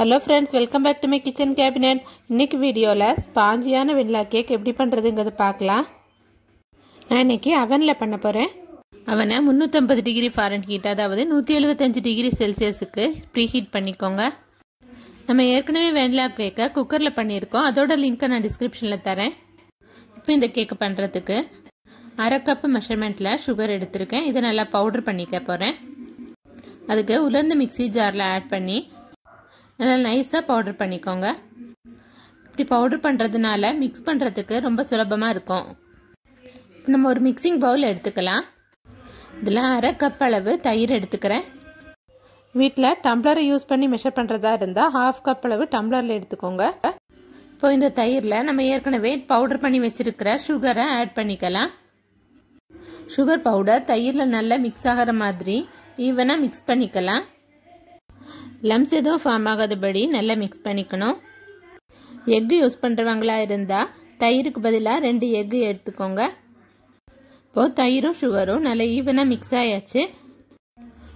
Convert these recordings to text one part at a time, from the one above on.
hello friends welcome back to my kitchen cabinet இன்றைக்கி வீடியோவில் ஸ்பாஞ்சியான வெண்ணிலா cake எப்படி பண்ணுறதுங்கிறது பார்க்கலாம் நான் இன்றைக்கி அவனில் பண்ண போகிறேன் அவனை முந்நூற்றம்பது டிகிரி ஃபாரன் ஹீட் அதாவது நூற்றி எழுபத்தஞ்சு டிகிரி செல்சியஸுக்கு ப்ரீ ஹீட் பண்ணிக்கோங்க நம்ம ஏற்கனவே வெண்ணிலா கேக்கை குக்கரில் பண்ணியிருக்கோம் அதோட லிங்க்கை நான் டிஸ்கிரிப்ஷனில் தரேன் இப்போ இந்த கேக்கு பண்ணுறதுக்கு அரை கப்பு மெஷர்மெண்ட்டில் சுகர் எடுத்திருக்கேன் இதை நல்லா பவுடர் பண்ணிக்க போகிறேன் அதுக்கு உலர்ந்த மிக்சி ஜாரில் ஆட் பண்ணி நல்லா நைஸாக பவுடர் பண்ணிக்கோங்க இப்படி பவுடர் பண்ணுறதுனால மிக்ஸ் பண்ணுறதுக்கு ரொம்ப சுலபமாக இருக்கும் நம்ம ஒரு மிக்சிங் பவுல் எடுத்துக்கலாம் இதில் அரை கப் அளவு தயிர் எடுத்துக்கிறேன் வீட்டில் டம்ளரை யூஸ் பண்ணி மெஷர் பண்ணுறதா இருந்தால் ஹாஃப் கப் அளவு டம்ளரில் எடுத்துக்கோங்க இப்போ இந்த தயிரில் நம்ம ஏற்கனவே பவுடர் பண்ணி வச்சுருக்கிற சுகரை ஆட் பண்ணிக்கலாம் சுகர் பவுடர் தயிரில் நல்லா மிக்ஸ் ஆகிற மாதிரி ஈவனாக மிக்ஸ் பண்ணிக்கலாம் லம்ஸ் எதுவும் ஃபார்ம் ஆகாதபடி நல்லா மிக்ஸ் பண்ணிக்கணும் எக்கு யூஸ் பண்ணுறவங்களா இருந்தால் தயிருக்கு பதிலாக ரெண்டு எக்கு எடுத்துக்கோங்க இப்போது தயிரும் சுகரும் நல்லா ஈவனாக மிக்ஸ் ஆயாச்சு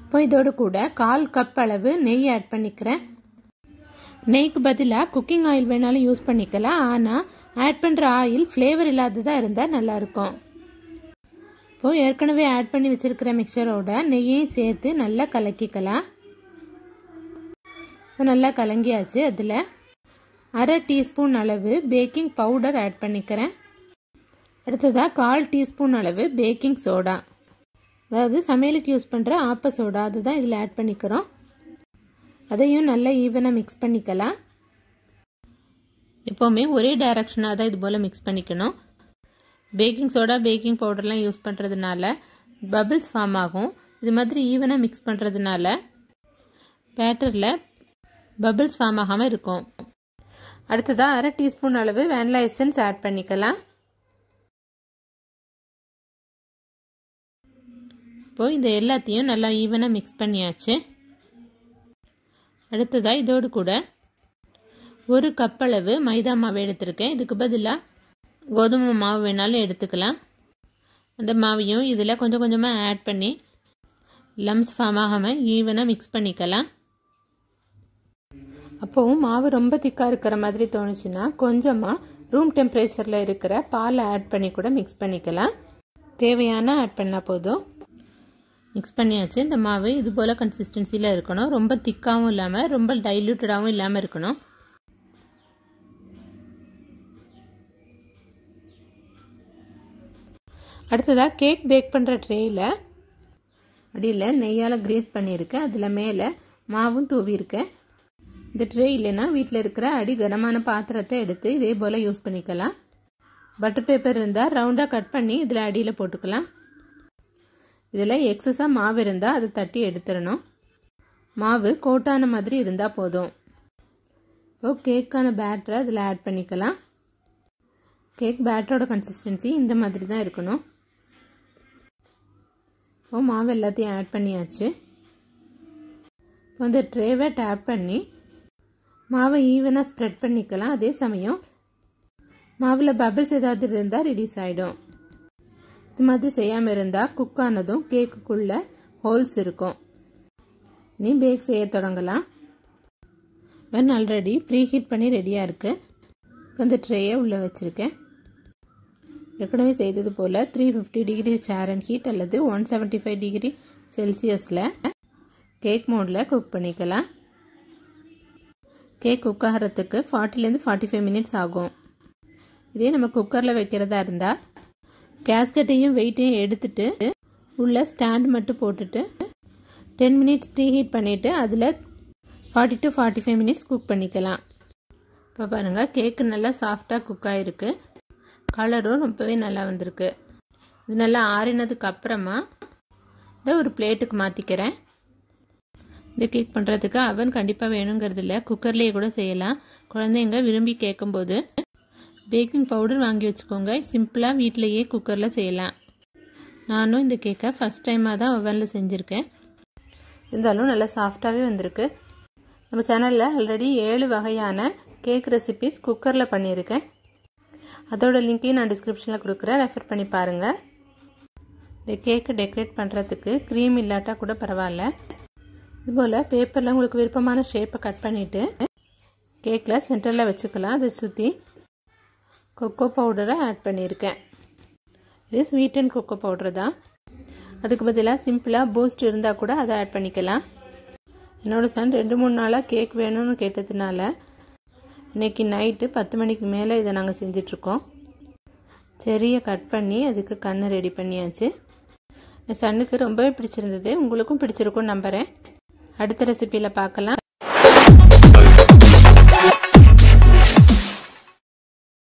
இப்போ இதோடு கூட கால் கப் அளவு நெய் ஆட் பண்ணிக்கிறேன் நெய்க்கு பதிலாக குக்கிங் ஆயில் வேணாலும் யூஸ் பண்ணிக்கலாம் ஆனால் ஆட் பண்ணுற ஆயில் ஃப்ளேவர் இல்லாததாக இருந்தால் நல்லாயிருக்கும் இப்போது ஏற்கனவே ஆட் பண்ணி வச்சுருக்கிற மிக்சரோட நெய்யையும் சேர்த்து நல்லா கலக்கிக்கலாம் இப்போ நல்லா கலங்கியாச்சு அதில் அரை டீஸ்பூன் அளவு பேக்கிங் பவுடர் ஆட் பண்ணிக்கிறேன் அடுத்ததாக கால் டீஸ்பூன் அளவு பேக்கிங் சோடா அதாவது சமையலுக்கு யூஸ் பண்ணுற ஆப்ப சோடா அதுதான் இதில் ஆட் பண்ணிக்கிறோம் அதையும் நல்லா ஈவனாக மிக்ஸ் பண்ணிக்கலாம் எப்போவுமே ஒரே டைரக்ஷனாக தான் இது போல் மிக்ஸ் பண்ணிக்கணும் பேக்கிங் சோடா பேக்கிங் பவுடர்லாம் யூஸ் பண்ணுறதுனால பபிள்ஸ் ஃபார்ம் ஆகும் இது மாதிரி ஈவனாக மிக்ஸ் பண்ணுறதுனால பேட்டரில் பபிள்ஸ் ஃபார்ம் ஆகாமல் இருக்கும் அடுத்ததாக அரை டீஸ்பூன் அளவு வேன்லா எசன்ஸ் ஆட் பண்ணிக்கலாம் இப்போ இந்த எல்லாத்தையும் நல்லா ஈவனாக மிக்ஸ் பண்ணியாச்சு அடுத்ததாக இதோடு கூட ஒரு கப் அளவு மைதா மாவு எடுத்திருக்கேன் இதுக்கு பதிலாக கோதுமை மாவு வேணாலும் எடுத்துக்கலாம் அந்த மாவையும் இதில் கொஞ்சம் கொஞ்சமாக ஆட் பண்ணி லம்ஸ் ஃபார்ம் ஆகாமல் ஈவனாக மிக்ஸ் பண்ணிக்கலாம் அப்போவும் மாவு ரொம்ப திக்காக இருக்கிற மாதிரி தோணுச்சுன்னா கொஞ்சமாக ரூம் டெம்பரேச்சரில் இருக்கிற பாலை ஆட் பண்ணி கூட மிக்ஸ் பண்ணிக்கலாம் தேவையான ஆட் பண்ணால் போதும் மிக்ஸ் பண்ணியாச்சு இந்த மாவு இது போல் கன்சிஸ்டன்சியில் இருக்கணும் ரொம்ப திக்காகவும் இல்லாமல் ரொம்ப டைல்யூட்டடாகவும் இல்லாமல் இருக்கணும் அடுத்ததாக கேக் பேக் பண்ணுற ட்ரேயில் அடியில் நெய்யால் கிரேஸ் பண்ணியிருக்கேன் அதில் மேலே மாவும் தூவியிருக்கேன் இந்த ட்ரே இல்லைன்னா வீட்டில் இருக்கிற அடி கனமான பாத்திரத்தை எடுத்து இதே போல் யூஸ் பண்ணிக்கலாம் பட்டர் பேப்பர் இருந்தால் ரவுண்டாக கட் பண்ணி இதில் அடியில் போட்டுக்கலாம் இதில் எக்ஸஸாக மாவு இருந்தால் அதை தட்டி எடுத்துடணும் மாவு கோட்டான மாதிரி இருந்தால் போதும் இப்போ கேக்கான பேட்டரை அதில் ஆட் பண்ணிக்கலாம் கேக் பேட்டரோட கன்சிஸ்டன்சி இந்த மாதிரி தான் இருக்கணும் இப்போ மாவு எல்லாத்தையும் ஆட் பண்ணியாச்சு இப்போ இந்த ட்ரேவை டேப் பண்ணி மாவை ஈவனாக ஸ்ப்ரெட் பண்ணிக்கலாம் அதே சமயம் மாவில் பபிள்ஸ் ஏதாவது இருந்தால் ரிலீஸ் ஆகிடும் இது மாதிரி செய்யாமல் இருந்தால் குக் ஆனதும் கேக்குக்குள்ளே ஹோல்ஸ் இருக்கும் நீ பேக் செய்ய தொடங்கலாம் வென் ஆல்ரெடி ப்ரீ ஹீட் பண்ணி ரெடியாக இருக்குது இப்போ இந்த ட்ரேயை உள்ளே வச்சுருக்கேன் ஏற்கனவே செய்தது போல் three fifty degree Fahrenheit அல்லது ஒன் செவன்ட்டி ஃபைவ் டிகிரி செல்சியஸில் கேக் மோடில் குக் பண்ணிக்கலாம் கேக் குக் ஆகிறதுக்கு ஃபார்ட்டிலேருந்து ஃபார்ட்டி ஃபைவ் மினிட்ஸ் ஆகும் இதே நம்ம குக்கரில் வைக்கிறதா இருந்தால் கேஸ்கட்டையும் வெயிட்டையும் எடுத்துட்டு உள்ளே ஸ்டாண்ட் மட்டும் போட்டுட்டு டென் மினிட்ஸ் ப்ரீஹீட் பண்ணிவிட்டு அதில் forty to forty five minutes cook பண்ணிக்கலாம் இப்போ பாருங்கள் கேக்கு நல்லா சாஃப்டாக குக் ஆகிருக்கு கலரும் ரொம்பவே நல்லா வந்திருக்கு இது நல்லா ஆறினதுக்கு அப்புறமா இதை ஒரு பிளேட்டுக்கு மாற்றிக்கிறேன் இந்த கேக் பண்ணுறதுக்கு அவன் கண்டிப்பாக வேணுங்கிறது இல்லை குக்கர்லேயே கூட செய்யலாம் குழந்தைங்க விரும்பி கேட்கும்போது பேக்கிங் பவுடர் வாங்கி வச்சுக்கோங்க சிம்பிளாக வீட்டிலையே குக்கரில் செய்யலாம் நானும் இந்த கேக்கை ஃபஸ்ட் டைமாக தான் ஓவனில் செஞ்சுருக்கேன் இருந்தாலும் நல்லா சாஃப்டாகவே வந்திருக்கு நம்ம சேனலில் ஆல்ரெடி ஏழு வகையான கேக் ரெசிபிஸ் குக்கரில் பண்ணியிருக்கேன் அதோட லிங்க்கையும் நான் டிஸ்கிரிப்ஷனில் கொடுக்குறேன் ரெஃபர் பண்ணி பாருங்கள் இந்த கேக்கை டெக்கரேட் பண்ணுறதுக்கு க்ரீம் இல்லாட்டால் கூட பரவாயில்ல இதுபோல் பேப்பரில் உங்களுக்கு விருப்பமான ஷேப்பை கட் பண்ணிவிட்டு கேக்கில் சென்டரில் வச்சுக்கலாம் அதை சுற்றி கொக்கோ பவுடரை ஆட் பண்ணியிருக்கேன் இது ஸ்வீட் அண்ட் கொக்கோ பவுடர் தான் அதுக்கு பதிலாக சிம்பிளாக பூஸ்ட் இருந்தால் கூட அதை ஆட் பண்ணிக்கலாம் என்னோடய சன் ரெண்டு மூணு நாளாக கேக் வேணும்னு கேட்டதுனால இன்றைக்கி நைட்டு பத்து மணிக்கு மேலே இதை நாங்கள் செஞ்சிட்ருக்கோம் செரியை கட் பண்ணி அதுக்கு கண்ணை ரெடி பண்ணியாச்சு என் சன்னுக்கு ரொம்பவே பிடிச்சிருந்தது உங்களுக்கும் பிடிச்சிருக்கும்னு நம்புகிறேன் அடுத்த ரெசிப்பியில் பார்க்கலாம்